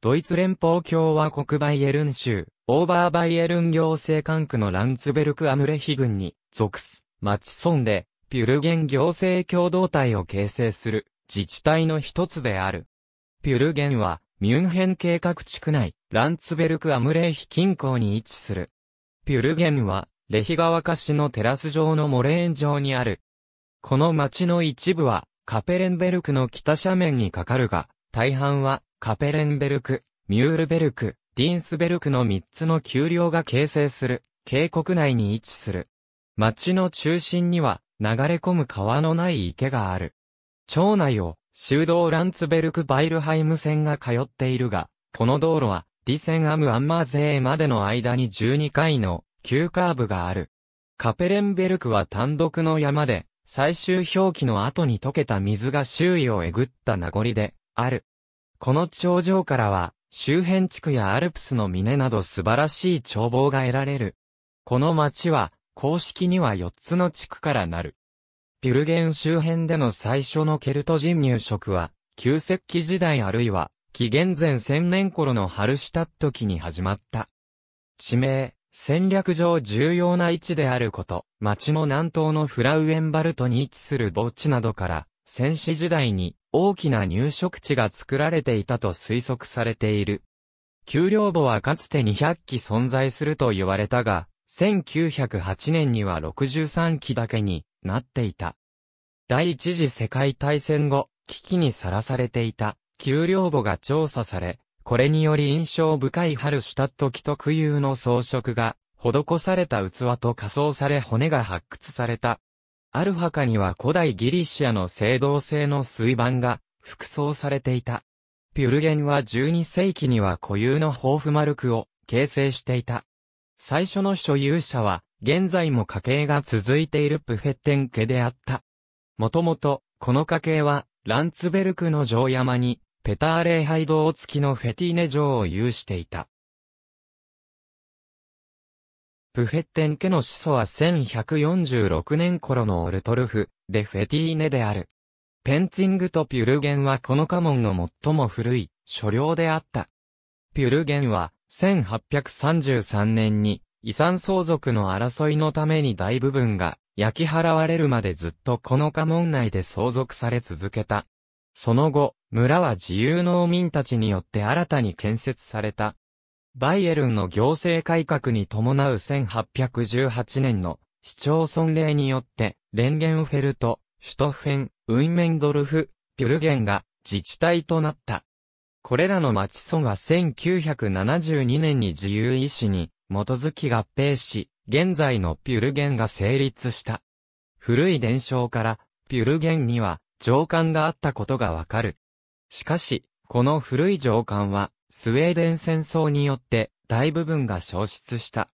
ドイツ連邦共和国バイエルン州、オーバーバイエルン行政管区のランツベルクアムレヒ郡に属す、町村で、ピュルゲン行政共同体を形成する、自治体の一つである。ピュルゲンは、ミュンヘン計画地区内、ランツベルクアムレヒ近郊に位置する。ピュルゲンは、レヒ川カ市のテラス上のモレーン上にある。この町の一部は、カペレンベルクの北斜面にかかるが、大半は、カペレンベルク、ミュールベルク、ディンスベルクの3つの丘陵が形成する、渓谷内に位置する。町の中心には、流れ込む川のない池がある。町内を、修道ランツベルク・バイルハイム線が通っているが、この道路は、ディセンアム・アンマーゼーまでの間に12回の、急カーブがある。カペレンベルクは単独の山で、最終表記の後に溶けた水が周囲をえぐった名残で、ある。この頂上からは、周辺地区やアルプスの峰など素晴らしい眺望が得られる。この町は、公式には4つの地区からなる。ピュルゲン周辺での最初のケルト人入植は、旧石器時代あるいは、紀元前1000年頃のハルシュタット期に始まった。地名、戦略上重要な位置であること、町の南東のフラウエンバルトに位置する墓地などから、戦士時代に大きな入植地が作られていたと推測されている。丘陵墓はかつて200基存在すると言われたが、1908年には63基だけになっていた。第一次世界大戦後、危機にさらされていた、丘陵墓が調査され、これにより印象深いハルシュタット木特有の装飾が、施された器と仮装され骨が発掘されたアルファカには古代ギリシアの青銅製の水盤が服装されていた。ピュルゲンは12世紀には固有の豊富マルクを形成していた。最初の所有者は、現在も家系が続いているプフェッテン家であった。もともと、この家系は、ランツベルクの城山に、ペターレイハイドー付きのフェティーネ城を有していた。プフェッテン家の始祖は1146年頃のオルトルフ・デ・フェティーネである。ペンツィングとピュルゲンはこの家紋の最も古い所領であった。ピュルゲンは1833年に遺産相続の争いのために大部分が焼き払われるまでずっとこの家紋内で相続され続けた。その後、村は自由農民たちによって新たに建設されたバイエルンの行政改革に伴う1818年の市町村令によって、レンゲンフェルト、シュトフェン、ウイメンドルフ、ピュルゲンが自治体となった。これらの町村は1972年に自由意志に基づき合併し、現在のピュルゲンが成立した。古い伝承から、ピュルゲンには上官があったことがわかる。しかし、この古い上官は、スウェーデン戦争によって大部分が消失した。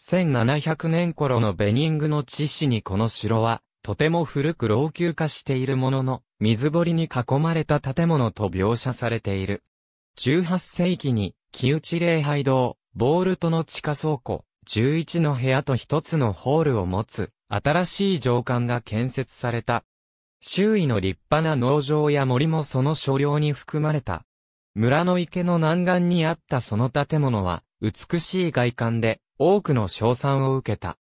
1700年頃のベニングの地市にこの城は、とても古く老朽化しているものの、水堀に囲まれた建物と描写されている。18世紀に、木内礼拝堂、ボールトの地下倉庫、11の部屋と1つのホールを持つ、新しい城館が建設された。周囲の立派な農場や森もその所領に含まれた。村の池の南岸にあったその建物は、美しい外観で、多くの賞賛を受けた。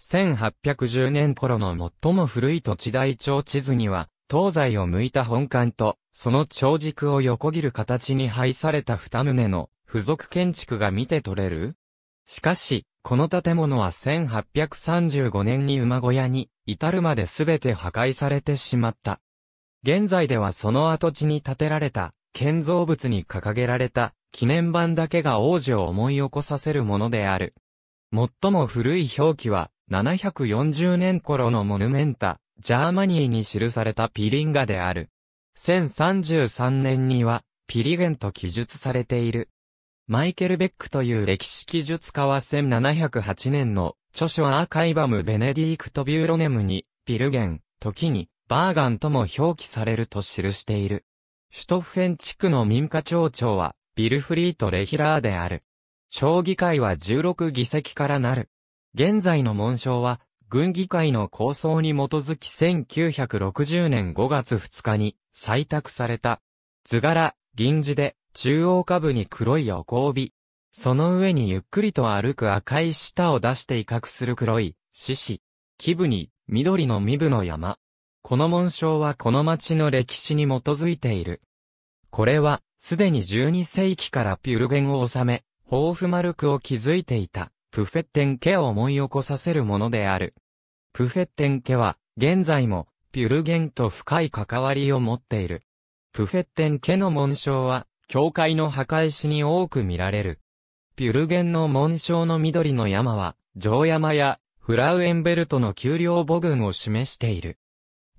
1810年頃の最も古い土地台帳地図には、東西を向いた本館と、その長軸を横切る形に配された二棟の付属建築が見て取れるしかし、この建物は1835年に馬小屋に至るまで全て破壊されてしまった。現在ではその跡地に建てられた建造物に掲げられた記念版だけが王子を思い起こさせるものである。最も古い表記は、740年頃のモヌメンタ、ジャーマニーに記されたピリンガである。1033年には、ピリゲンと記述されている。マイケル・ベックという歴史記述家は1708年の著書アーカイバム・ベネディークト・ビューロネムに、ピルゲン、時に、バーガンとも表記されると記している。シュトッフェン地区の民家町長は、ビルフリート・レヒラーである。町議会は16議席からなる。現在の紋章は、軍議会の構想に基づき1960年5月2日に採択された。図柄、銀字で、中央下部に黒い横帯。その上にゆっくりと歩く赤い舌を出して威嚇する黒い獅子。基部に緑の身部の山。この紋章はこの町の歴史に基づいている。これは、すでに12世紀からピュルゲンを治め、豊富マルクを築いていた、プフェッテン家を思い起こさせるものである。プフェッテン家は、現在も、ピュルゲンと深い関わりを持っている。プフェッテン家の紋章は、教会の墓石に多く見られる。ピュルゲンの紋章の緑の山は、城山や、フラウエンベルトの丘陵母群を示している。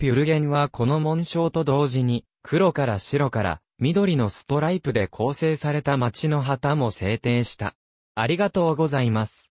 ピュルゲンはこの紋章と同時に、黒から白から緑のストライプで構成された街の旗も制定した。ありがとうございます。